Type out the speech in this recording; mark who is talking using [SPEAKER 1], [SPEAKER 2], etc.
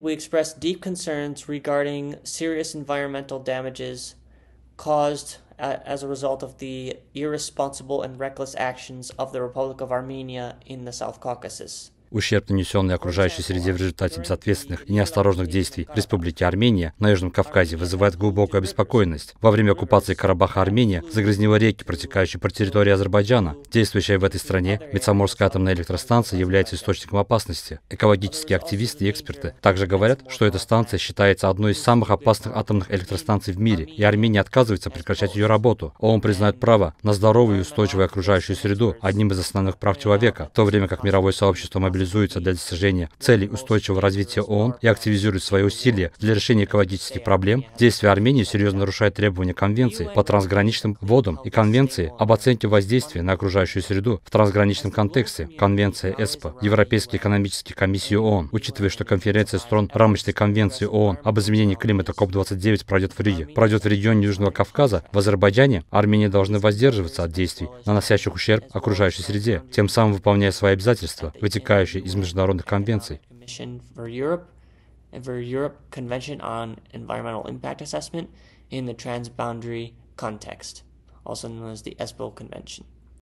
[SPEAKER 1] We expressed deep concerns regarding serious environmental damages caused as a result of the irresponsible and reckless actions of the Republic of Armenia in the South Caucasus.
[SPEAKER 2] Ущерб, нанесенный окружающей среде в результате безответственных и неосторожных действий Республики Армения на Южном Кавказе, вызывает глубокую обеспокоенность. Во время оккупации Карабаха Армения загрязнила реки, протекающие по территории Азербайджана. Действующая в этой стране Мицаморская атомная электростанция является источником опасности. Экологические активисты и эксперты также говорят, что эта станция считается одной из самых опасных атомных электростанций в мире, и Армения отказывается прекращать ее работу. ООН признает право на здоровую и устойчивую окружающую среду одним из основных прав человека, в то время как мировое сообщество мобилизует мобилизуется для достижения целей устойчивого развития ООН и активизирует свои усилия для решения экологических проблем, действия Армении серьезно нарушают требования Конвенции по трансграничным водам и Конвенции об оценке воздействия на окружающую среду в трансграничном контексте, Конвенция ЭСПА Европейской экономической комиссии ООН, учитывая, что конференция стран рамочной Конвенции ООН об изменении климата КОП-29 пройдет в Риге, пройдет в регионе Южного Кавказа, в Азербайджане, Армения должны воздерживаться от действий, наносящих ущерб окружающей среде, тем самым выполняя свои обязательства, вытекающие Commission
[SPEAKER 1] for for Europe, Europe Convention on Environmental Impact Assessment In the transboundary context, also known as the ESPO Convention.